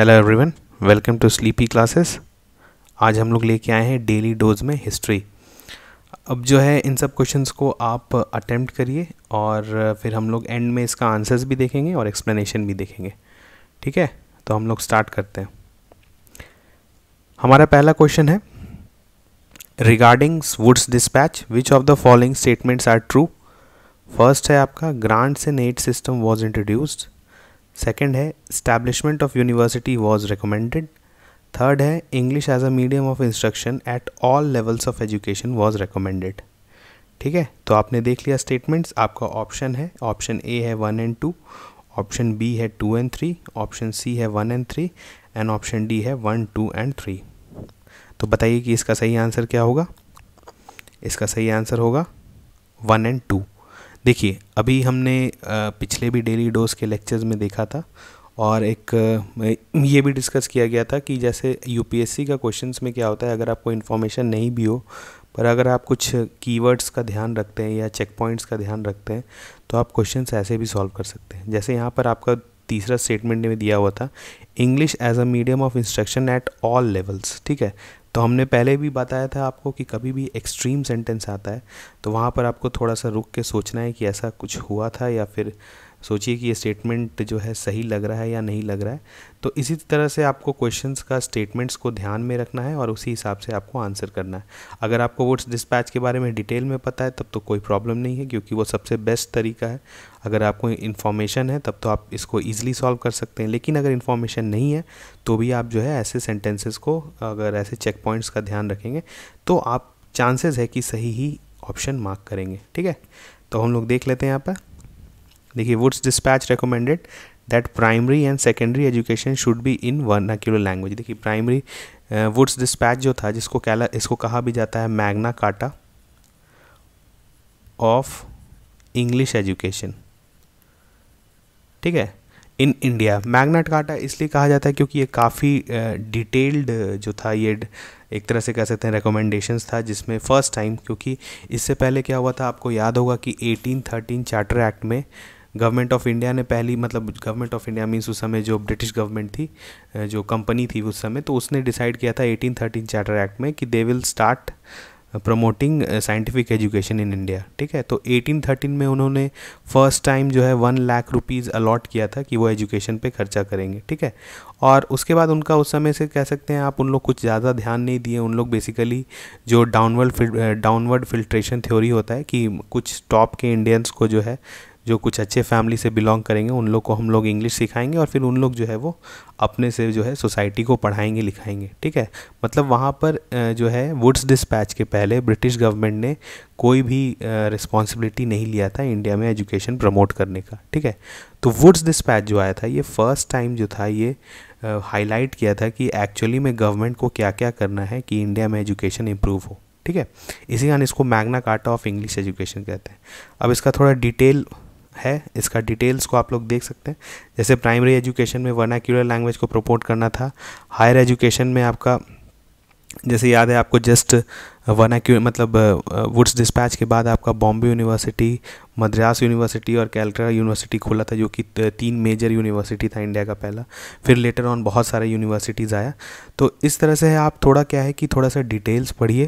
Hello everyone welcome to Sleepy Classes आज हम लोग लेके आए हैं डेली डोज में हिस्ट्री अब जो है इन सब क्वेश्चंस को आप अटेम्प्ट करिए और फिर हम लोग एंड में इसका आंसर्स भी देखेंगे और एक्सप्लेनेशन भी देखेंगे ठीक है तो हम लोग स्टार्ट करते हैं हमारा पहला क्वेश्चन है regarding Woods dispatch which of the following statements are true first है आपका ग्रांड से नेट सिस्टम वॉज इंट्रोड्यूस्ड सेकेंड है establishment of university was recommended third है English as a medium of instruction at all levels of education was recommended ठीक है तो आपने देख लिया स्टेटमेंट्स आपका ऑप्शन है ऑप्शन ए है one and two option B है two and three option C है one and three and option D है वन टू एंड थ्री तो बताइए कि इसका सही आंसर क्या होगा इसका सही आंसर होगा वन एंड टू देखिए अभी हमने पिछले भी डेली डोज के लेक्चर्स में देखा था और एक ये भी डिस्कस किया गया था कि जैसे यूपीएससी का क्वेश्चंस में क्या होता है अगर आपको इन्फॉर्मेशन नहीं भी हो पर अगर आप कुछ कीवर्ड्स का ध्यान रखते हैं या चेक पॉइंट्स का ध्यान रखते हैं तो आप क्वेश्चन ऐसे भी सॉल्व कर सकते हैं जैसे यहाँ पर आपका तीसरा स्टेटमेंट में दिया हुआ था English as a medium of instruction at all levels ठीक है तो हमने पहले भी बताया था आपको कि कभी भी एक्सट्रीम सेंटेंस आता है तो वहाँ पर आपको थोड़ा सा रुक के सोचना है कि ऐसा कुछ हुआ था या फिर सोचिए कि ये स्टेटमेंट जो है सही लग रहा है या नहीं लग रहा है तो इसी तरह से आपको क्वेश्चंस का स्टेटमेंट्स को ध्यान में रखना है और उसी हिसाब से आपको आंसर करना है अगर आपको वो डिस्पैच के बारे में डिटेल में पता है तब तो कोई प्रॉब्लम नहीं है क्योंकि वो सबसे बेस्ट तरीका है अगर आपको इन्फॉर्मेशन है तब तो आप इसको ईजिली सॉल्व कर सकते हैं लेकिन अगर इन्फॉर्मेशन नहीं है तो भी आप जो है ऐसे सेंटेंसेस को अगर ऐसे चेक पॉइंट्स का ध्यान रखेंगे तो आप चांसेस है कि सही ही ऑप्शन मार्क करेंगे ठीक है तो हम लोग देख लेते हैं यहाँ पर देखिए Woods dispatch recommended that primary and secondary education should be in vernacular language देखिए प्राइमरी वुड्स डिस्पैच जो था जिसको कहला इसको कहा भी जाता है मैग्ना काटा ऑफ इंग्लिश एजुकेशन ठीक है इन इंडिया मैग्नाट काटा इसलिए कहा जाता है क्योंकि ये काफ़ी डिटेल्ड uh, uh, जो था ये एक तरह से कह सकते हैं रिकमेंडेशंस था जिसमें फ़र्स्ट टाइम क्योंकि इससे पहले क्या हुआ था आपको याद होगा कि 1813 चार्टर एक्ट में गवर्नमेंट ऑफ इंडिया ने पहली मतलब गवर्नमेंट ऑफ इंडिया मीन्स उस समय जो ब्रिटिश गवर्नमेंट थी जो कंपनी थी उस समय तो उसने डिसाइड किया था एटीन थर्टीन चार्टर एक्ट में कि they will start promoting scientific education in India ठीक है तो 1813 में उन्होंने फर्स्ट टाइम जो है वन लाख रुपीज़ अलॉट किया था कि वो एजुकेशन पे खर्चा करेंगे ठीक है और उसके बाद उनका उस समय से कह सकते हैं आप उन लोग कुछ ज़्यादा ध्यान नहीं दिए उन लोग बेसिकली जो डाउनवर्ड डाउनवर्ड फिल्ट्रेशन थ्योरी होता है कि कुछ टॉप के इंडियंस को जो है जो कुछ अच्छे फैमिली से बिलोंग करेंगे उन लोग को हम लोग इंग्लिश सिखाएंगे और फिर उन लोग जो है वो अपने से जो है सोसाइटी को पढ़ाएंगे लिखाएंगे ठीक है मतलब वहाँ पर जो है वुड्स डिस्पैच के पहले ब्रिटिश गवर्नमेंट ने कोई भी रिस्पॉन्सिबिलिटी नहीं लिया था इंडिया में एजुकेशन प्रमोट करने का ठीक है तो वुड्स डिस्पैच जो आया था ये फर्स्ट टाइम जो था ये हाईलाइट किया था कि एक्चुअली में गवर्नमेंट को क्या क्या करना है कि इंडिया में एजुकेशन इम्प्रूव हो ठीक है इसी कारण इसको Magna Carta of English education कहते हैं अब इसका थोड़ा डिटेल है इसका डिटेल्स को आप लोग देख सकते हैं जैसे प्राइमरी एजुकेशन में वर्नाक्यूलर लैंग्वेज को प्रपोर्ट करना था हायर एजुकेशन में आपका जैसे याद है आपको जस्ट वन एक्यू मतलब वुड्स uh, डिस्पैच uh, के बाद आपका बॉम्बे यूनिवर्सिटी मद्रास यूनिवर्सिटी और कैलकटा यूनिवर्सिटी खोला था जो कि uh, तीन मेजर यूनिवर्सिटी था इंडिया का पहला फिर लेटर ऑन बहुत सारे यूनिवर्सिटीज़ आया तो इस तरह से आप थोड़ा क्या है कि थोड़ा सा डिटेल्स पढ़िए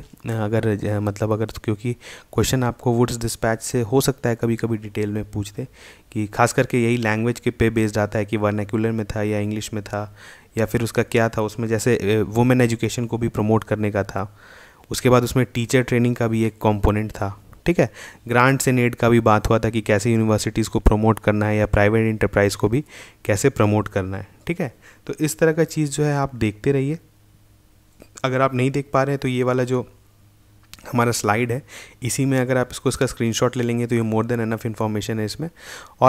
अगर मतलब अगर क्योंकि क्वेश्चन आपको वुड्स डिस्पैच से हो सकता है कभी कभी डिटेल में पूछते कि खास करके यही लैंग्वेज के पे बेस्ड आता है कि वर्नैक्यूलर में था या इंग्लिश में था या फिर उसका क्या था उसमें जैसे वुमेन एजुकेशन को भी प्रमोट करने का था उसके बाद उसमें टीचर ट्रेनिंग का भी एक कॉम्पोनेंट था ठीक है ग्रांट्स एंड एड का भी बात हुआ था कि कैसे यूनिवर्सिटीज़ को प्रमोट करना है या प्राइवेट इंटरप्राइज को भी कैसे प्रमोट करना है ठीक है तो इस तरह का चीज़ जो है आप देखते रहिए अगर आप नहीं देख पा रहे हैं तो ये वाला जो हमारा स्लाइड है इसी में अगर आप इसको इसका स्क्रीनशॉट ले लेंगे तो ये मोर देन एनफ इन्फॉर्मेशन है इसमें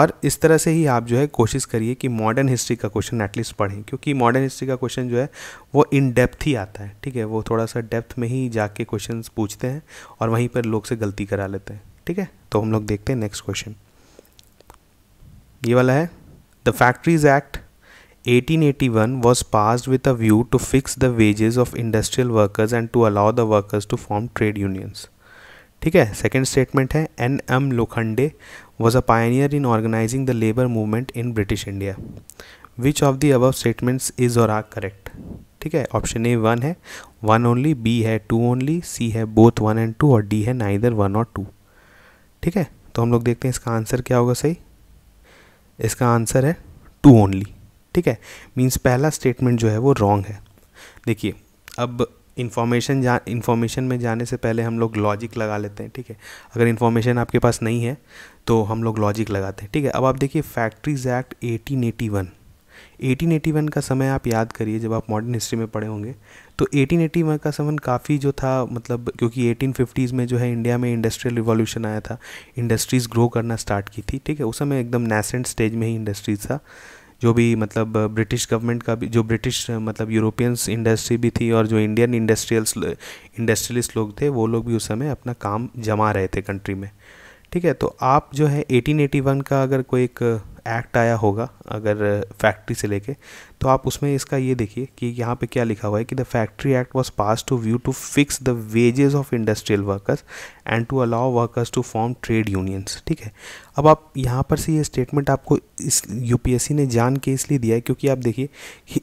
और इस तरह से ही आप जो है कोशिश करिए कि मॉडर्न हिस्ट्री का क्वेश्चन एटलीस्ट पढ़ें क्योंकि मॉडर्न हिस्ट्री का क्वेश्चन जो है वो इन डेप्थ ही आता है ठीक है वो थोड़ा सा डेप्थ में ही जाके क्वेश्चन पूछते हैं और वहीं पर लोग से गलती करा लेते हैं ठीक है तो हम लोग देखते हैं नेक्स्ट क्वेश्चन ये वाला है the factories act 1881 was passed with a view to fix the wages of industrial workers and to allow the workers to form trade unions. ठीक है सेकेंड स्टेटमेंट है N M Lokhande was a pioneer in organising the labour movement in British India which of the above statements is और are correct ठीक है option A one है one only B है two only C है both one and two और D है neither one और two ठीक है तो हम लोग देखते हैं इसका आंसर क्या होगा सही इसका आंसर है टू ओनली ठीक है मीन्स पहला स्टेटमेंट जो है वो रॉन्ग है देखिए अब इन्फॉर्मेशन जा इन्फॉर्मेशन में जाने से पहले हम लोग लॉजिक लगा लेते हैं ठीक है अगर इन्फॉर्मेशन आपके पास नहीं है तो हम लोग लॉजिक लगाते हैं ठीक है अब आप देखिए factories act eighteen eighty one eighteen eighty one का समय आप याद करिए जब आप मॉडर्न हिस्ट्री में पढ़े होंगे तो एटीन एटी वन का समय काफ़ी जो था मतलब क्योंकि एटीन फिफ्टीज़ में जो है इंडिया में इंडस्ट्रियल रिवॉल्यूशन आया था इंडस्ट्रीज़ ग्रो करना स्टार्ट की थी ठीक है उस समय एकदम नेसेंट स्टेज में ही इंडस्ट्रीज था जो भी मतलब ब्रिटिश uh, गवर्नमेंट का भी जो ब्रिटिश uh, मतलब यूरोपियंस इंडस्ट्री भी थी और जो इंडियन इंडस्ट्रियल्स इंडस्ट्रियलिस्ट लोग थे वो लोग भी उस समय अपना काम जमा रहे थे कंट्री में ठीक है तो आप जो है 1881 का अगर कोई एक एक्ट आया होगा अगर फैक्ट्री से लेके तो आप उसमें इसका ये देखिए कि यहाँ पे क्या लिखा हुआ है कि the factory act was pass to view to fix the wages of industrial workers and to allow workers to form trade unions ठीक है अब आप यहाँ पर से ये स्टेटमेंट आपको इस यू ने जान के इसलिए दिया है क्योंकि आप देखिए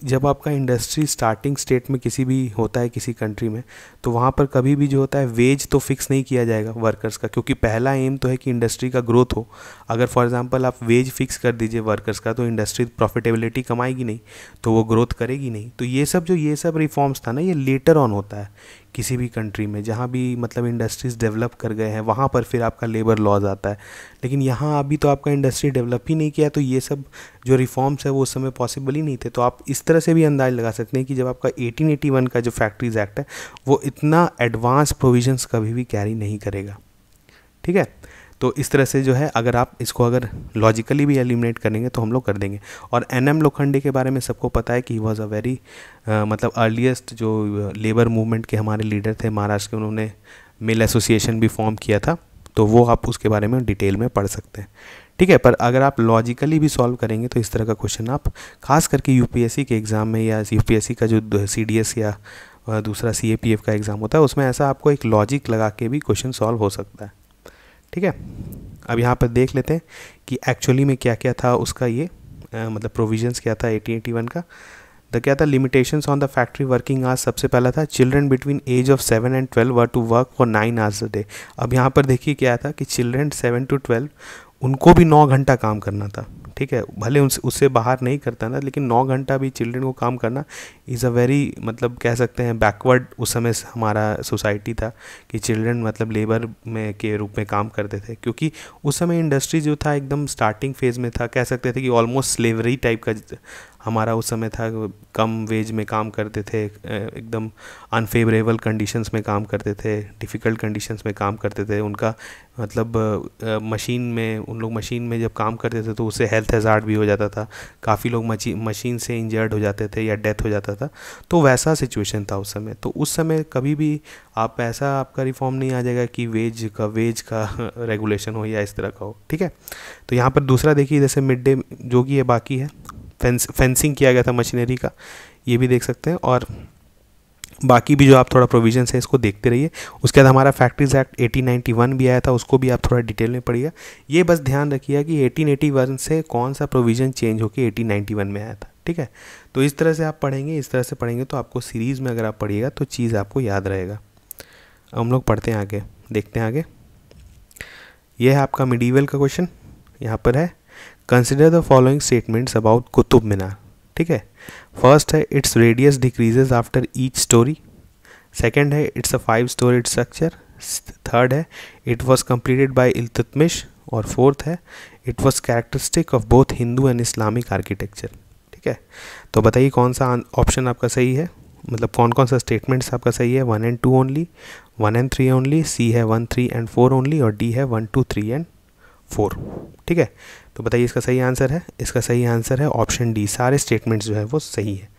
जब आपका इंडस्ट्री स्टार्टिंग स्टेट में किसी भी होता है किसी कंट्री में तो वहाँ पर कभी भी जो होता है वेज तो फिक्स नहीं किया जाएगा वर्कर्स का क्योंकि पहला एम तो है कि इंडस्ट्री का ग्रोथ हो अगर फॉर एग्ज़ाम्पल आप वेज फिक्स कर कर दीजिए वर्कर्स का तो इंडस्ट्री प्रॉफिटेबिलिटी कमाएगी नहीं तो वो ग्रोथ करेगी नहीं तो ये सब जो ये सब रिफॉर्म्स था ना ये लेटर ऑन होता है किसी भी कंट्री में जहाँ भी मतलब इंडस्ट्रीज़ डेवलप कर गए हैं वहाँ पर फिर आपका लेबर लॉज आता है लेकिन यहाँ अभी तो आपका इंडस्ट्री डेवलप ही नहीं किया तो ये सब जो रिफॉर्म्स है वो उस समय पॉसिबल ही नहीं थे तो आप इस तरह से भी अंदाज लगा सकते हैं कि जब आपका 1881 का जो फैक्ट्रीज एक्ट है वो इतना एडवांस प्रोविजन कभी भी कैरी नहीं करेगा ठीक है तो इस तरह से जो है अगर आप इसको अगर लॉजिकली भी एलिमिनेट करेंगे तो हम लोग कर देंगे और एन एम लोखंडे के बारे में सबको पता है कि ही वॉज़ अ वेरी मतलब अर्लीस्ट जो लेबर मूवमेंट के हमारे लीडर थे महाराष्ट्र के उन्होंने मिल एसोसिएशन भी फॉर्म किया था तो वो आप उसके बारे में डिटेल में पढ़ सकते हैं ठीक है पर अगर आप लॉजिकली भी सॉल्व करेंगे तो इस तरह का क्वेश्चन आप खास करके यूपीएससी के एग्ज़ाम में या यूपीएससी का जो सी या दूसरा सी का एग्ज़ाम होता है उसमें ऐसा आपको एक लॉजिक लगा के भी क्वेश्चन सॉल्व हो सकता है ठीक है अब यहाँ पर देख लेते हैं कि एक्चुअली में क्या क्या था उसका ये आ, मतलब प्रोविजंस क्या था एटीन एटी वन का द क्या था limitations on the factory working आज सबसे पहला था children between age of seven and twelve were to work for nine hours a day अब यहाँ पर देखिए क्या था कि चिल्ड्रन सेवन टू ट्वेल्व उनको भी नौ घंटा काम करना था ठीक है भले उनसे उससे बाहर नहीं करता ना लेकिन नौ घंटा भी चिल्ड्रन को काम करना इज़ अ वेरी मतलब कह सकते हैं बैकवर्ड उस समय हमारा सोसाइटी था कि चिल्ड्रन मतलब लेबर में के रूप में काम करते थे क्योंकि उस समय इंडस्ट्री जो था एकदम स्टार्टिंग फेज़ में था कह सकते थे कि ऑलमोस्ट स्लेवरी टाइप का हमारा उस समय था कम वेज में काम करते थे एकदम अनफेवरेबल कंडीशंस में काम करते थे डिफ़िकल्ट कंडीशंस में काम करते थे उनका मतलब मशीन में उन लोग मशीन में जब काम करते थे तो उससे हेल्थ हेजार्ड भी हो जाता था काफ़ी लोग मशीन से इंजर्ड हो जाते थे या डेथ हो जाता था तो वैसा सिचुएशन था उस समय तो उस समय कभी भी आप ऐसा आपका रिफॉर्म नहीं आ जाएगा कि वेज का वेज का रेगुलेशन हो या इस तरह का हो ठीक है तो यहाँ पर दूसरा देखिए जैसे मिड डे जो कि ये बाकी है फेंस फेंसिंग किया गया था मशीनरी का ये भी देख सकते हैं और बाकी भी जो आप थोड़ा प्रोविजन है इसको देखते रहिए उसके बाद हमारा फैक्ट्रीज एक्ट 1891 भी आया था उसको भी आप थोड़ा डिटेल में पढ़िएगा ये बस ध्यान रखिएगा कि 1881 से कौन सा प्रोविजन चेंज होकर एटीन में आया था ठीक है तो इस तरह से आप पढ़ेंगे इस तरह से पढ़ेंगे तो आपको सीरीज़ में अगर आप पढ़िएगा तो चीज़ आपको याद रहेगा हम लोग पढ़ते हैं आगे देखते हैं आगे यह है आपका मिडीवल का क्वेश्चन यहाँ पर है consider the following statements about Qutub Minar ठीक है फर्स्ट है its radius decreases after each storey second है it's a five storey structure third है it was completed by Iltutmish और फोर्थ है it was characteristic of both Hindu and Islamic architecture ठीक है तो बताइए कौन सा ऑप्शन आपका सही है मतलब कौन कौन सा स्टेटमेंट्स आपका सही है one and two only one and three only C है one three and four only और डी है one two three and four ठीक है तो बताइए इसका सही आंसर है इसका सही आंसर है ऑप्शन डी सारे स्टेटमेंट्स जो है वो सही है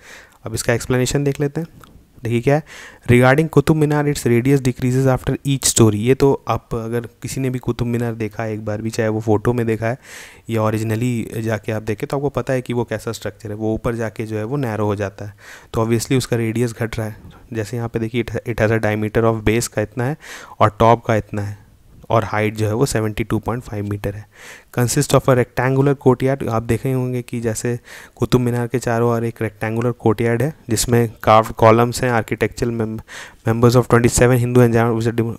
अब इसका एक्सप्लेनेशन देख लेते हैं देखिए क्या है regarding Qutub Minar its radius decreases after each storey ये तो आप अगर किसी ने भी कुतुब मीनार देखा है एक बार भी चाहे वो फ़ोटो में देखा है या ओरिजिनली जाके आप देखें तो आपको पता है कि वो कैसा स्ट्रक्चर है वो ऊपर जाके जो है वो नैरो हो जाता है तो ऑब्वियसली उसका रेडियस घट रहा है जैसे यहाँ पे देखिए it has a diameter of base का इतना है और टॉप का इतना है और हाइट जो है वो 72.5 मीटर है consist of a rectangular courtyard आप देखे होंगे कि जैसे कुतुब मीनार के चारों ओर एक रेक्टेंगुलर कोर्टयार्ड है जिसमें कार्व कॉलम्स हैं architectural members of 27 Hindu and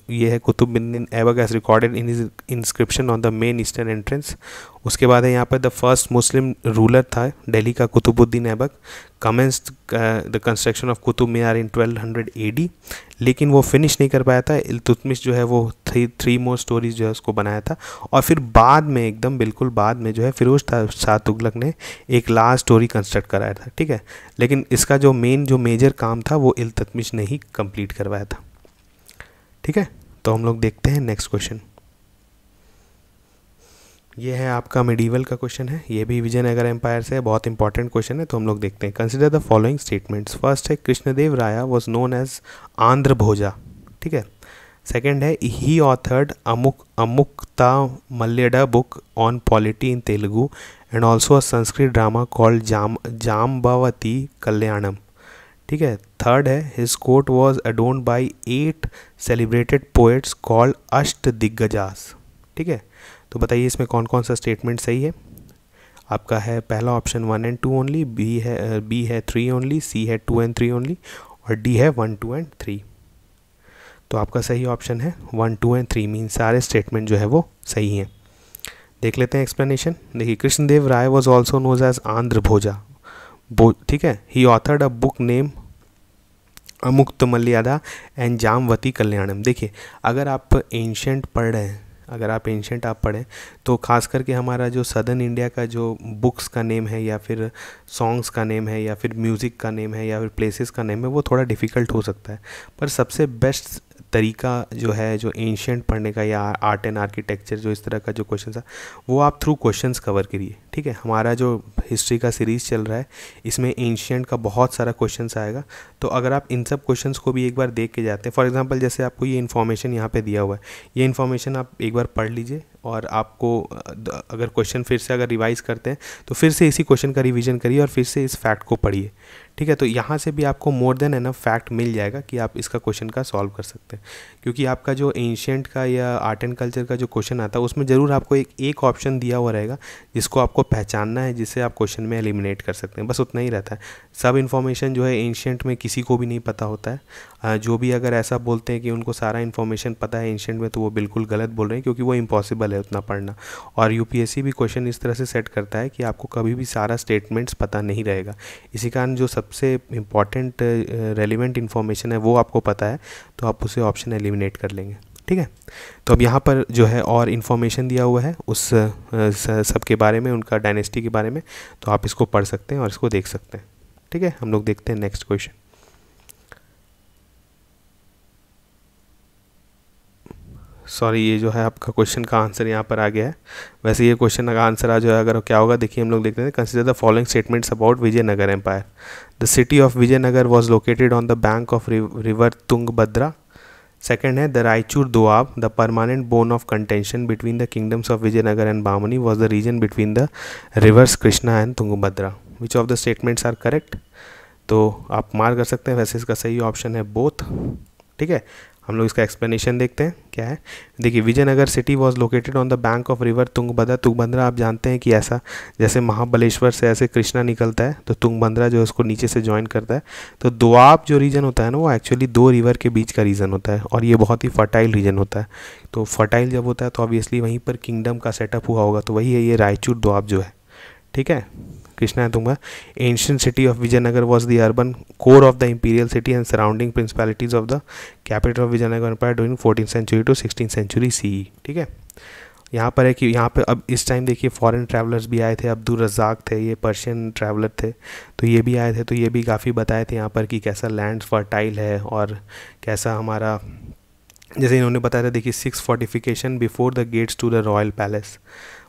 ये है कुतुब मीन Aibak as recorded in inscription on the main eastern entrance उसके बाद है यहाँ पर द फर्स्ट मुस्लिम रूलर था डेली का Qutubuddin Aibak commenced the construction of Qutub Minar in 1200 AD लेकिन वो फिनिश नहीं कर पाया था इल्तुतमिश जो है वो थ्री थ्री मोर स्टोरीज जो है उसको बनाया था और फिर बाद में एकदम बिल्कुल बाद में जो है फिरोज शाह तुगलक ने एक लास्ट स्टोरी कंस्ट्रक्ट कराया था ठीक है लेकिन इसका जो मेन जो मेजर काम था वो इल्तुतमिश ने ही कंप्लीट करवाया था ठीक है तो हम लोग देखते हैं नेक्स्ट क्वेश्चन ये है आपका मिडीवल का क्वेश्चन है ये भी विजयनगर एम्पायर से बहुत इंपॉर्टेंट क्वेश्चन है तो हम लोग देखते हैं consider the following statements first है कृष्णदेव राया वॉज नोन एज आंध्र भोजा ठीक है सेकेंड है ही ऑथर्ड अमुक Amuktamalyada book on polity in Telugu and also a Sanskrit drama called जाम जाम्बावती कल्याणम ठीक है थर्ड है his court was adorned by eight celebrated poets called Ashta Diggajas ठीक है तो बताइए इसमें कौन कौन सा स्टेटमेंट सही है आपका है पहला option one and two only B है बी है थ्री ओनली सी है टू एंड थ्री ओनली और डी है वन टू एंड थ्री तो आपका सही ऑप्शन है one two and three mean सारे स्टेटमेंट जो है वो सही हैं देख लेते हैं एक्सप्लेनेशन देखिए Krishnadeva Raya was also knows as Andhra Bhoja बो ठीक है ही authored a book name Amuktamalyada and Jambavati Kalyanam देखिए अगर आप एंशंट पढ़ रहे हैं अगर आप एंशेंट आप पढ़ें तो ख़ास करके हमारा जो सदर्न इंडिया का जो बुक्स का नेम है या फिर सॉन्ग्स का नेम है या फिर म्यूज़िक का नेम है या फिर प्लेसेस का नेम है वो थोड़ा डिफ़िकल्ट हो सकता है पर सबसे बेस्ट तरीका जो है जो एंशेंट पढ़ने का या आर्ट एंड आर्किटेक्चर जो इस तरह का जो क्वेश्चन था वो आप थ्रू क्वेश्चंस कवर करिए ठीक है हमारा जो हिस्ट्री का सीरीज़ चल रहा है इसमें एंशियंट का बहुत सारा क्वेश्चन आएगा तो अगर आप इन सब क्वेश्चन को भी एक बार देख के जाते हैं फॉर एग्जाम्पल जैसे आपको ये इन्फॉर्मेशन यहाँ पर दिया हुआ है ये इन्फॉर्मेशन आप एक बार पढ़ लीजिए और आपको अगर क्वेश्चन फिर से अगर रिवाइज़ करते हैं तो फिर से इसी क्वेश्चन का रिविज़न करिए और फिर से इस फैक्ट को पढ़िए ठीक है तो यहाँ से भी आपको मोर देन एनफ फैक्ट मिल जाएगा कि आप इसका क्वेश्चन का सॉल्व कर सकते हैं क्योंकि आपका जो एंशियंट का या आर्ट एंड कल्चर का जो क्वेश्चन आता है उसमें ज़रूर आपको एक एक ऑप्शन दिया हुआ रहेगा जिसको आपको पहचानना है जिसे आप क्वेश्चन में एलिमिनेट कर सकते हैं बस उतना ही रहता है सब इन्फॉर्मेशन जो है एंशियंट में किसी को भी नहीं पता होता है जो भी अगर ऐसा बोलते हैं कि उनको सारा इन्फॉर्मेशन पता है एंशियंट में तो वो बिल्कुल गलत बोल रहे हैं क्योंकि वो इम्पॉसिबल है उतना पढ़ना और यू भी क्वेश्चन इस तरह से सेट करता है कि आपको कभी भी सारा स्टेटमेंट्स पता नहीं रहेगा इसी कारण जो सब सबसे इम्पॉर्टेंट रेलिवेंट इन्फॉर्मेशन है वो आपको पता है तो आप उसे ऑप्शन एलिमिनेट कर लेंगे ठीक है तो अब यहाँ पर जो है और इन्फॉर्मेशन दिया हुआ है उस सब के बारे में उनका डायनेस्टी के बारे में तो आप इसको पढ़ सकते हैं और इसको देख सकते हैं ठीक है हम लोग देखते हैं नेक्स्ट क्वेश्चन सॉरी ये जो है आपका क्वेश्चन का आंसर यहाँ पर आ गया है वैसे ये क्वेश्चन का आंसर आज जो है अगर क्या होगा देखिए हम लोग देखते हैं consider the following statements about Vijayanagar empire the city of Vijayanagar was located on the bank of river Tungabhadra second है the Raichur Doab the permanent bone of contention between the kingdoms of Vijayanagar and Bahmani was the region between the rivers Krishna and Tungabhadra which of the statements are correct तो आप मार कर सकते हैं वैसे इसका सही ऑप्शन है बोथ ठीक है हम लोग इसका एक्सप्लेनेशन देखते हैं क्या है देखिए Vijayanagar city was located on the bank of river Tungabhadra Tungabhadra आप जानते हैं कि ऐसा जैसे महाबलेश्वर से ऐसे कृष्णा निकलता है तो तुंगभद्रा जो है उसको नीचे से ज्वाइन करता है तो दोआब जो रीजन होता है ना वो एक्चुअली दो रिवर के बीच का रीजन होता है और ये बहुत ही फर्टाइल रीजन होता है तो फर्टाइल जब होता है तो ऑब्वियसली वहीं पर किंगडम का सेटअप हुआ होगा तो वही है ये रायचूर दोआब जो है ठीक है कृष्णा दूंगा ancient city of Vijayanagar was the urban core of the imperial city and surrounding principalities of the capital of Vijayanagar empire during fourteen century to sixteen century सी ठीक है यहाँ पर है कि यहाँ पर अब इस टाइम देखिए फॉरेन ट्रैवलर्स भी आए थे अब्दुल रजाक थे ये पर्शियन ट्रैवलर थे तो ये भी आए थे तो ये भी काफ़ी बताए थे यहाँ पर कि कैसा लैंड फर्टाइल है और कैसा हमारा जैसे इन्होंने बताया था देखिए six fortification before the gates to the royal palace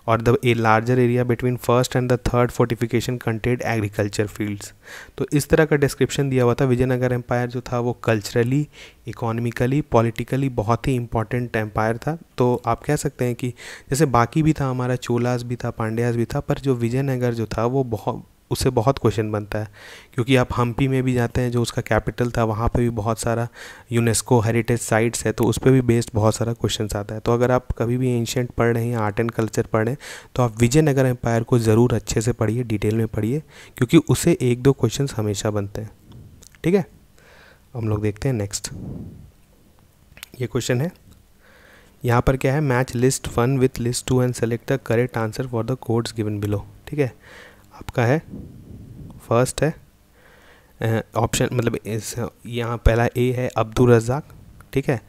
और the a larger area between first and the third fortification contained agriculture fields तो इस तरह का डिस्क्रिप्शन दिया हुआ था विजयनगर एम्पायर जो था वो कल्चरली इकोनॉमिकली पॉलिटिकली बहुत ही इंपॉर्टेंट एम्पायर था तो आप कह सकते हैं कि जैसे बाकी भी था हमारा चोलास भी था पांड्यास भी था पर जो विजयनगर जो था वो बहुत उससे बहुत क्वेश्चन बनता है क्योंकि आप हम्पी में भी जाते हैं जो उसका कैपिटल था वहाँ पे भी बहुत सारा यूनेस्को हेरिटेज साइट्स है तो उस पर भी बेस्ड बहुत सारा क्वेश्चन आता है तो अगर आप कभी भी एंशेंट पढ़ रहे हैं आर्ट एंड कल्चर पढ़ रहे हैं तो आप विजयनगर एम्पायर को ज़रूर अच्छे से पढ़िए डिटेल में पढ़िए क्योंकि उससे एक दो क्वेश्चन हमेशा बनते हैं ठीक है हम लोग देखते हैं नेक्स्ट ये क्वेश्चन है यहाँ पर क्या है match list one with list two and select the correct answer for the codes given below ठीक है आपका है फर्स्ट है ऑप्शन मतलब इस यहाँ पहला ए है अब्दुल रज़ाक ठीक है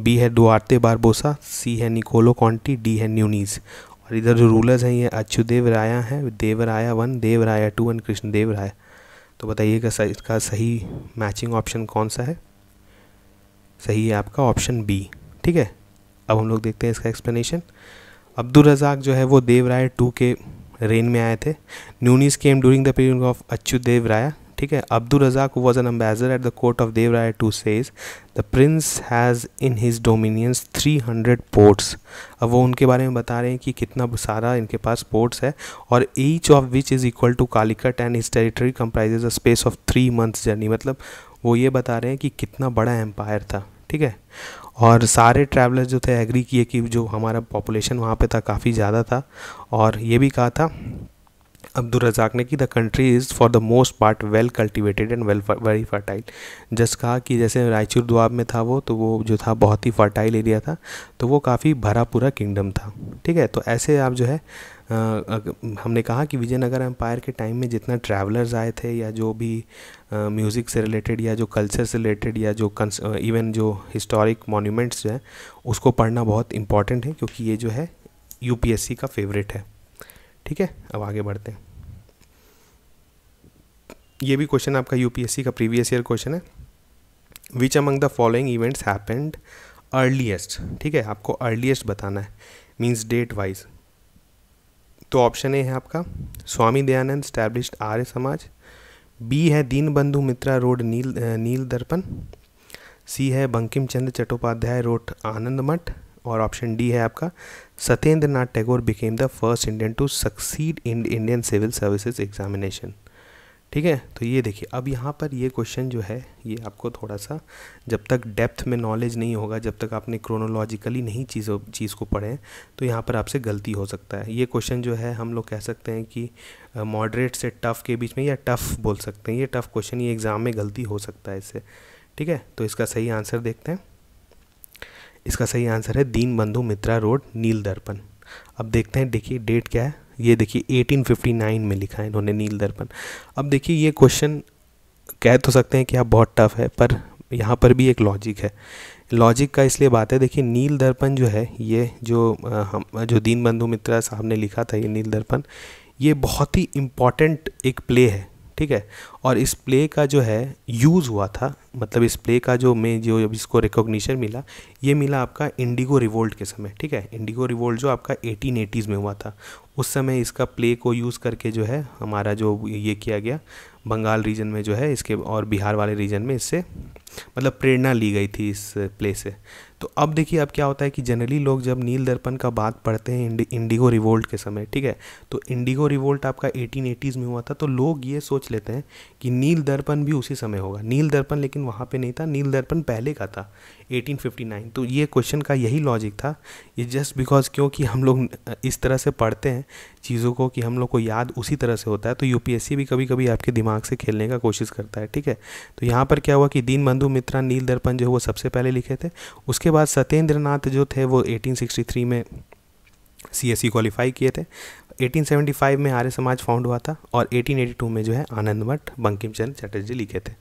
बी है दुआरते बारबोसा सी है निकोलो कॉन्टी डी है न्यूनीज और इधर जो रूलर्स हैं ये अच्युदेव राया हैं देवराया वन देवराया टू एंड कृष्ण राय तो बताइएगा इसका सही मैचिंग ऑप्शन कौन सा है सही है आपका ऑप्शन बी ठीक है अब हम लोग देखते हैं इसका एक्सप्लेनेशन अब्दुल रज़ाक जो है वो देवराय टू के रेन में आए थे Nuniz came during the period of Achyuta Deva Raya ठीक है Abdul Razzaq was an ambassador at the court of Deva Raya to says the prince has in his dominions three hundred ports अब वो उनके बारे में बता रहे हैं कि कितना सारा इनके पास पोर्ट्स है और each of which is equal to Calicut and is territory comprises a space of three months journey मतलब वो ये बता रहे हैं कि कितना बड़ा एम्पायर था ठीक है और सारे ट्रैवलर्स जो थे एग्री किए कि जो हमारा पॉपुलेशन वहाँ पे था काफ़ी ज़्यादा था और ये भी कहा था अब्दुलरजाक ने कि the country is for the most part well cultivated and well very fertile just कहा कि जैसे रायचूर दुआब में था वो तो वो जो था बहुत ही फर्टाइल एरिया था तो वो काफ़ी भरा पूरा किंगडम था ठीक है तो ऐसे आप जो है हमने कहा कि विजयनगर एम्पायर के टाइम में जितना ट्रैवलर्स आए थे या जो भी म्यूज़िक से रिलेटेड या जो कल्चर से रिलेटेड या जो इवन जो हिस्टोरिक मोन्यूमेंट्स हैं उसको पढ़ना बहुत इम्पॉर्टेंट है क्योंकि ये जो है यू का फेवरेट है ठीक है अब आगे बढ़ते हैं ये भी क्वेश्चन आपका यू का प्रीवियस ईयर क्वेश्चन है which among the following events happened earliest ठीक है आपको अर्लीस्ट बताना है मीन्स डेट वाइज तो ऑप्शन ए है आपका स्वामी दयानंद स्टैब्लिश्ड आर्य समाज बी है दीन बंधु मित्रा रोड नील नील दर्पण सी है बंकिम चंद्र चट्टोपाध्याय रोड आनंद मठ और ऑप्शन डी है आपका Satyendra Nath Tagore became the first Indian to succeed in Indian civil services examination ठीक है तो ये देखिए अब यहाँ पर ये क्वेश्चन जो है ये आपको थोड़ा सा जब तक डेप्थ में नॉलेज नहीं होगा जब तक आपने क्रोनोलॉजिकली नहीं चीज़ों चीज़ को पढ़े तो यहाँ पर आपसे गलती हो सकता है ये क्वेश्चन जो है हम लोग कह सकते हैं कि मॉडरेट से टफ़ के बीच में या टफ़ बोल सकते हैं ये टफ़ क्वेश्चन ये एग्ज़ाम में गलती हो सकता है इससे ठीक है तो इसका सही आंसर देखते हैं इसका सही आंसर है दीन बंधु मित्रा रोड नील दर्पण अब देखते हैं देखिए डेट क्या है ये देखिए 1859 में लिखा है इन्होंने नील दर्पण अब देखिए ये क्वेश्चन कह तो सकते हैं कि आप बहुत टफ है पर यहाँ पर भी एक लॉजिक है लॉजिक का इसलिए बात है देखिए नील दर्पण जो है ये जो हम जो दीनबंधु मित्रा साहब ने लिखा था ये नील दर्पण ये बहुत ही इम्पॉर्टेंट एक प्ले है ठीक है और इस प्ले का जो है यूज़ हुआ था मतलब इस प्ले का जो मैं जो इसको रिकॉग्निशन मिला ये मिला आपका इंडिगो रिवोल्ट के समय ठीक है इंडिगो रिवोल्ट जो आपका एटीन एटीज़ में हुआ था उस समय इसका प्ले को यूज़ करके जो है हमारा जो ये किया गया बंगाल रीजन में जो है इसके और बिहार वाले रीजन में इससे मतलब प्रेरणा ली गई थी इस प्ले से तो अब देखिए अब क्या होता है कि जनरली लोग जब नील दर्पण का बात पढ़ते हैं इंडि, इंडिगो रिवोल्ट के समय ठीक है तो इंडिगो रिवोल्ट आपका एटीन एटीज़ में हुआ था तो लोग ये सोच लेते हैं कि नील दर्पण भी उसी समय होगा नील दर्पण लेकिन क्वेश्चन वहाँ पे नहीं था नील दर्पण पहले का था 1859 तो ये क्वेश्चन का यही लॉजिक था ये जस्ट बिकॉज क्योंकि हम लोग इस तरह से पढ़ते हैं चीज़ों को कि हम लोग को याद उसी तरह से होता है तो यूपीएससी भी कभी कभी आपके दिमाग से खेलने का कोशिश करता है ठीक है तो यहाँ पर क्या हुआ कि दीन बंधु मित्रा नील दर्पण जो है वो सबसे पहले लिखे थे उसके बाद सत्येंद्र जो थे वो एटीन में सी एस क्वालिफाई किए थे 1875 में आर्य समाज फाउंड हुआ था और 1882 में जो है आनंद मठ बंकिम चंद चटर्जी लिखे थे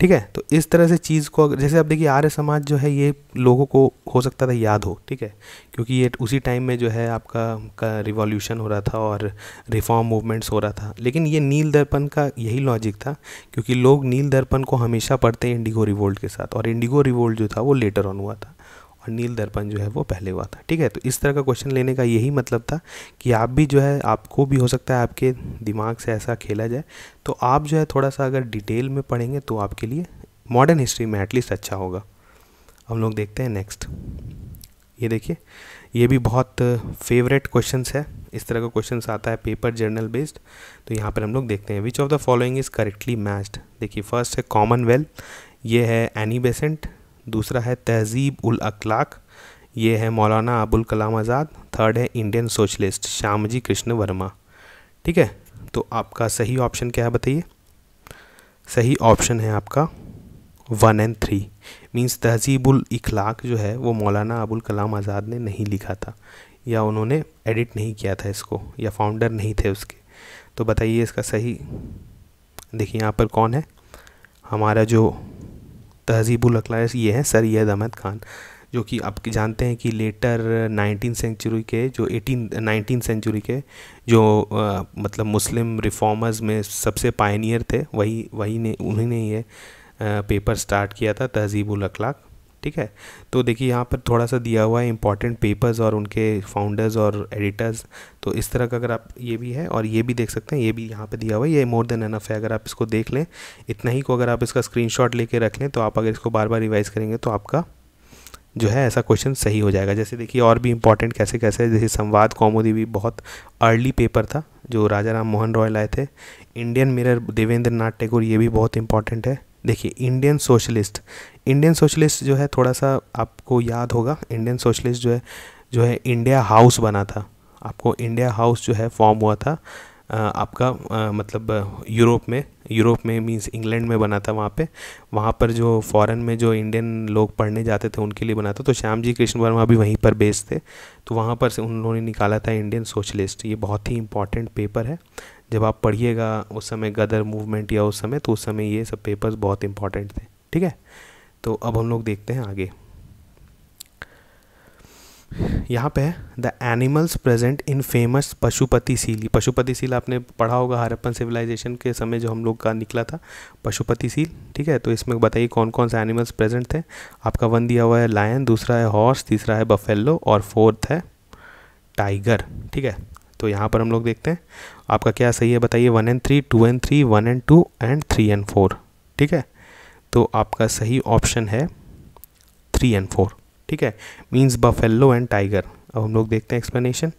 ठीक है तो इस तरह से चीज़ को जैसे आप देखिए आर्य समाज जो है ये लोगों को हो सकता था याद हो ठीक है क्योंकि ये उसी टाइम में जो है आपका का रिवॉल्यूशन हो रहा था और रिफॉर्म मूवमेंट्स हो रहा था लेकिन ये नील दर्पण का यही लॉजिक था क्योंकि लोग नील दर्पण को हमेशा पढ़ते हैं इंडिगो रिवोल्ट के साथ और इंडिगो रिवोल्ट जो था वो लेटर ऑन हुआ था और नील दर्पण जो है वो पहले हुआ था ठीक है तो इस तरह का क्वेश्चन लेने का यही मतलब था कि आप भी जो है आपको भी हो सकता है आपके दिमाग से ऐसा खेला जाए तो आप जो है थोड़ा सा अगर डिटेल में पढ़ेंगे तो आपके लिए मॉडर्न हिस्ट्री में एटलीस्ट अच्छा होगा हम लोग देखते हैं नेक्स्ट ये देखिए ये भी बहुत फेवरेट क्वेश्चन है इस तरह का क्वेश्चन आता है पेपर जर्नल बेस्ड तो यहाँ पर हम लोग देखते हैं which of the following is correctly matched देखिए फर्स्ट है कॉमनवेल्थ ये है एनी बेसेंट दूसरा है तहजीब उल अखलाक ये है मौलाना अबुल कलाम आज़ाद थर्ड है इंडियन सोशलिस्ट श्यामजी कृष्ण वर्मा ठीक है तो आपका सही ऑप्शन क्या है बताइए सही ऑप्शन है आपका one and three means Tahzibul Ikhlaq जो है वो मौलाना अबुल कलाम आज़ाद ने नहीं लिखा था या उन्होंने एडिट नहीं किया था इसको या फाउंडर नहीं थे उसके तो बताइए इसका सही देखिए यहाँ पर कौन है हमारा जो तहजीबुल अखलास ये हैं सरैद अहमद खान जो कि आप जानते हैं कि लेटर नाइनटीन सेंचुरी के जो एटीन नाइनटीन सेंचुरी के जो आ, मतलब मुस्लिम रिफॉर्मर्स में सबसे पायनियर थे वही वही ने उन्हीं ने ये पेपर स्टार्ट किया था तहजीबुल अखलाक ठीक है तो देखिए यहाँ पर थोड़ा सा दिया हुआ है इंपॉर्टेंट पेपर्स और उनके फाउंडर्स और एडिटर्स तो इस तरह का अगर आप ये भी है और ये भी देख सकते हैं ये भी यहाँ पर दिया हुआ है ये मोर देन एनफ है अगर आप इसको देख लें इतना ही को अगर आप इसका स्क्रीन लेके रख लें तो आप अगर इसको बार बार रिवाइज़ करेंगे तो आपका जो है ऐसा क्वेश्चन सही हो जाएगा जैसे देखिए और भी इंपॉर्टेंट कैसे कैसे है जैसे संवाद कौमोदी भी बहुत अर्ली पेपर था जो राजा राम मोहन रॉय लाए थे इंडियन मिरर देवेंद्र नाथ टैगोर ये भी बहुत इंपॉर्टेंट है देखिए इंडियन सोशलिस्ट इंडियन सोशलिस्ट जो है थोड़ा सा आपको याद होगा इंडियन सोशलिस्ट जो है जो है इंडिया हाउस बना था आपको इंडिया हाउस जो है फॉर्म हुआ था आपका मतलब यूरोप में यूरोप में मीन्स इंग्लैंड में बना था वहाँ पे वहाँ पर जो फॉरेन में जो इंडियन लोग पढ़ने जाते थे उनके लिए बना था तो श्याम जी कृष्ण वर्मा भी वहीं पर बेस्ड थे तो वहाँ पर से उन्होंने निकाला था इंडियन सोशलिस्ट ये बहुत ही इंपॉर्टेंट पेपर है जब आप पढ़िएगा उस समय गदर मूवमेंट या उस समय तो उस समय ये सब पेपर्स बहुत इंपॉर्टेंट थे ठीक है तो अब हम लोग देखते हैं आगे यहाँ पे the animals present in famous Pashupati seal Pashupati seal आपने पढ़ा होगा हरप्पन सिविलाइजेशन के समय जो हम लोग का निकला था पशुपति सील ठीक है तो इसमें बताइए कौन कौन से एनिमल्स प्रेजेंट थे आपका वन दिया हुआ है लायन दूसरा है हॉर्स तीसरा है बफेलो और फोर्थ है टाइगर ठीक है तो यहाँ पर हम लोग देखते हैं आपका क्या सही है बताइए one and three two and three one and two and three and four ठीक है तो आपका सही ऑप्शन है थ्री एंड फोर ठीक है मीन्स बफेलो एंड टाइगर अब हम लोग देखते हैं एक्सप्लेनेशन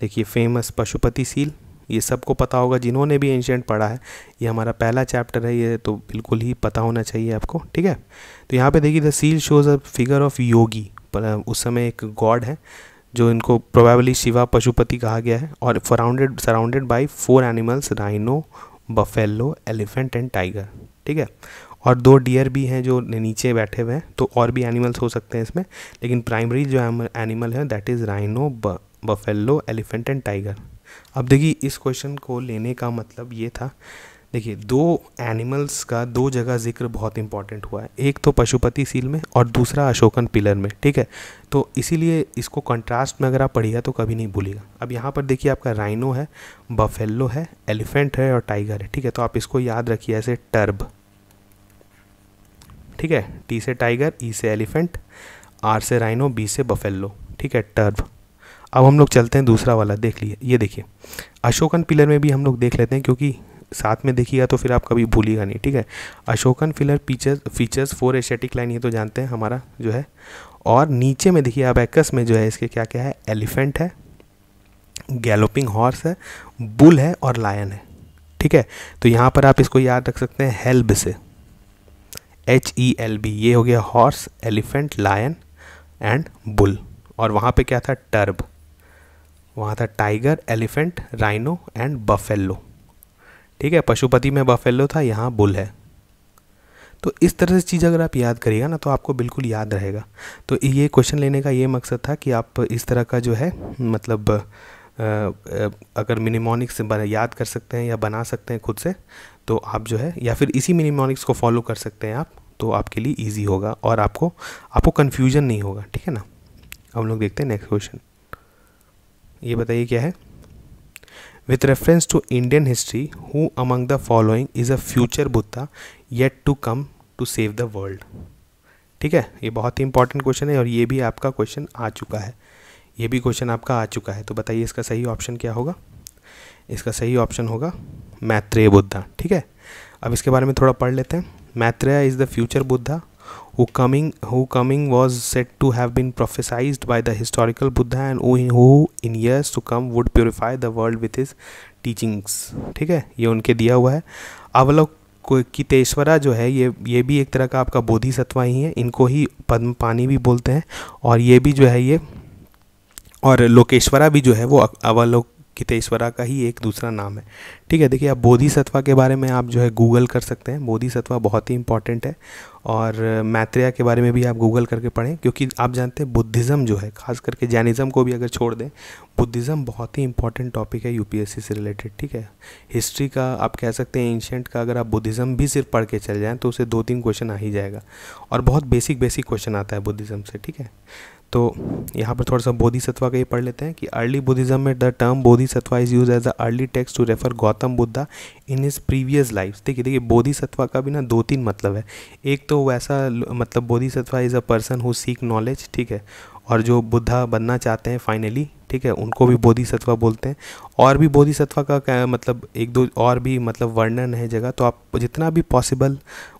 देखिए फेमस पशुपति सील ये सबको पता होगा जिन्होंने भी एंशेंट पढ़ा है ये हमारा पहला चैप्टर है ये तो बिल्कुल ही पता होना चाहिए आपको ठीक है तो यहाँ पे देखिए the seal shows a figure of yogi पर उस समय एक गॉड है जो इनको प्रोबेबली शिवा पशुपति कहा गया है और surrounded surrounded by four animals rhino buffalo elephant and tiger ठीक है और दो डियर भी हैं जो नीचे बैठे हुए हैं तो और भी एनिमल्स हो सकते हैं इसमें लेकिन प्राइमरी जो एनिमल है that is rhino buffalo elephant and tiger अब देखिए इस क्वेश्चन को लेने का मतलब ये था देखिए दो एनिमल्स का दो जगह जिक्र बहुत इंपॉर्टेंट हुआ है एक तो पशुपति सील में और दूसरा अशोकन पिलर में ठीक है तो इसीलिए इसको कंट्रास्ट में अगर आप पढ़िएगा तो कभी नहीं भूलिएगा अब यहाँ पर देखिए आपका राइनो है बफेलो है एलिफेंट है और टाइगर है ठीक है तो आप इसको याद रखिए ऐसे टर्ब ठीक है टी से टाइगर ई e से एलिफेंट आर से राइनो बी से बफेलो ठीक है टर्ब अब हम लोग चलते हैं दूसरा वाला देख लिए ये देखिए अशोकन पिलर में भी हम लोग देख लेते हैं क्योंकि साथ में देखिएगा तो फिर आप कभी भूलिएगा नहीं ठीक है Ashokan pillar features features four Asiatic lion ये तो जानते हैं हमारा जो है और नीचे में देखिए एक्स में जो है इसके क्या क्या है एलिफेंट है गैलोपिंग हॉर्स है बुल है और लायन है ठीक है तो यहाँ पर आप इसको याद रख सकते हैं हेल्ब से एच ई एल बी ये हो गया horse elephant lion and bull और वहाँ पे क्या था टर्ब वहाँ था tiger elephant rhino and buffalo ठीक है पशुपति में बफेलो था यहाँ बुल है तो इस तरह से चीज़ अगर आप याद करिएगा ना तो आपको बिल्कुल याद रहेगा तो ये क्वेश्चन लेने का ये मकसद था कि आप इस तरह का जो है मतलब अगर मिनिमोनिक्स याद कर सकते हैं या बना सकते हैं खुद से तो आप जो है या फिर इसी मिनिमोनिक्स को फॉलो कर सकते हैं आप तो आपके लिए ईजी होगा और आपको आपको कन्फ्यूजन नहीं होगा ठीक है ना हम लोग देखते हैं नेक्स्ट क्वेश्चन ये बताइए क्या है with reference to Indian history who among the following is a future Buddha yet to come to save the world ठीक है ये बहुत ही इंपॉर्टेंट क्वेश्चन है और ये भी आपका क्वेश्चन आ चुका है ये भी क्वेश्चन आपका आ चुका है तो बताइए इसका सही ऑप्शन क्या होगा इसका सही ऑप्शन होगा मैत्रेय बुद्धा ठीक है अब इसके बारे में थोड़ा पढ़ लेते हैं Maitreya is the future Buddha who coming who coming was set to have been prophesize by the historical Buddha and who in years to come would purify the world with his teachings ठीक है ये उनके दिया हुआ है अवलोक कितेश्वरा जो है ये ये भी एक तरह का आपका बोधिसत्वा ही है इनको ही पद्म पानी भी बोलते हैं और ये भी जो है ये और लोकेश्वरा भी जो है वो अवलोक कितेश्वरा का ही एक दूसरा नाम है ठीक है देखिए आप बोधिसत्वा के बारे में आप जो है गूगल कर सकते हैं बोधिसत्वा बहुत ही इंपॉर्टेंट है और मैत्रेया के बारे में भी आप गूगल करके पढ़ें क्योंकि आप जानते हैं बुद्धिज़्म जो है खास करके जैनिज़्म को भी अगर छोड़ दें बुद्धिज़्म बहुत ही इंपॉर्टेंट टॉपिक है यू से रिलेटेड ठीक है हिस्ट्री का आप कह सकते हैं एंशेंट का अगर आप बुद्धिज़्म भी सिर्फ पढ़ के चल जाएँ तो उसे दो तीन क्वेश्चन आ ही जाएगा और बहुत बेसिक बेसिक क्वेश्चन आता है बुद्धिज़्म से ठीक है तो यहाँ पर थोड़ा सा बोधिसत्वा का ये पढ़ लेते हैं कि अर्ली बुद्धिज्म में the term Bodhisattva is use as a early text to refer Gautam Buddha in his previous life देखिए देखिए बोधिसत्वा का भी ना दो तीन मतलब है एक तो वैसा मतलब Bodhisattva is a person who seek knowledge ठीक है और जो बुद्धा बनना चाहते हैं फाइनली ठीक है उनको भी बोधिसत्वा बोलते हैं और भी बोधिसत्वा का क्या मतलब एक दो और भी मतलब वर्णन है जगह तो आप जितना भी पॉसिबल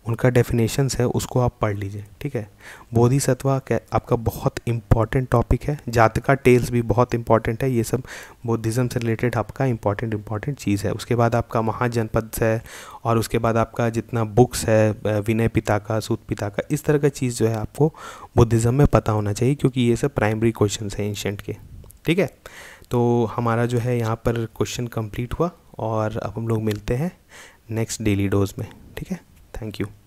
उनका डेफिनेशंस है उसको आप पढ़ लीजिए ठीक है बोधिसत्वा क्या आपका बहुत इंपॉर्टेंट टॉपिक है जातका टेल्स भी बहुत इंपॉर्टेंट है ये सब बुद्धिज़्म से रिलेटेड आपका इंपॉर्टेंट इंपॉर्टेंट चीज़ है उसके बाद आपका महाजनपद है और उसके बाद आपका जितना बुक्स है विनय पिता का सूत पिता का इस तरह का चीज़ जो है आपको बुद्धिज़्म में पता होना चाहिए क्योंकि ये सब प्राइमरी क्वेश्चन हैं एंशेंट के ठीक है तो हमारा जो है यहाँ पर क्वेश्चन कंप्लीट हुआ और अब हम लोग मिलते हैं नेक्स्ट डेली डोज में ठीक है थैंक यू